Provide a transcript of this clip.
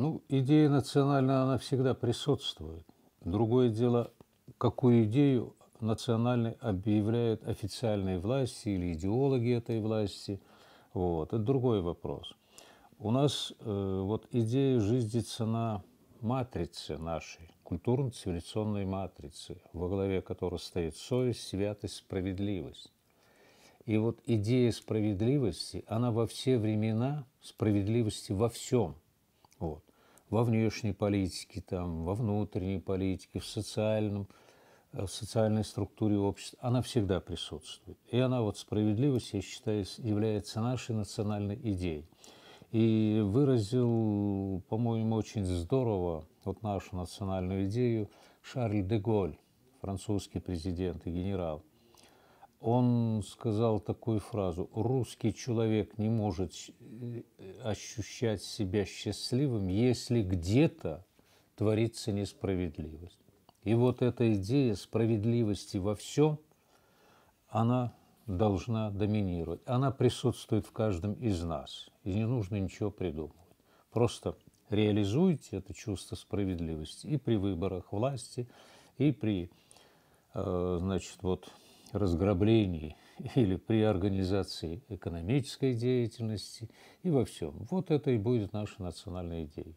Ну, идея национальная, она всегда присутствует. Другое дело, какую идею национальной объявляют официальные власти или идеологи этой власти. Вот. Это другой вопрос. У нас э, вот идея жиздится на матрице нашей, культурно-цивилизационной матрице, во главе которой стоит совесть, святость, справедливость. И вот идея справедливости, она во все времена, справедливости во всем. Вот во внешней политике, там, во внутренней политике, в, социальном, э, в социальной структуре общества, она всегда присутствует. И она, вот справедливость, я считаю, является нашей национальной идеей. И выразил, по-моему, очень здорово вот нашу национальную идею Шарль де Голь, французский президент и генерал. Он сказал такую фразу «Русский человек не может э, ощущать себя счастливым, если где-то творится несправедливость. И вот эта идея справедливости во всем, она должна доминировать. Она присутствует в каждом из нас. И не нужно ничего придумывать. Просто реализуйте это чувство справедливости и при выборах власти, и при, э, значит, вот разграблении или при организации экономической деятельности и во всем. Вот это и будет наша национальная идея.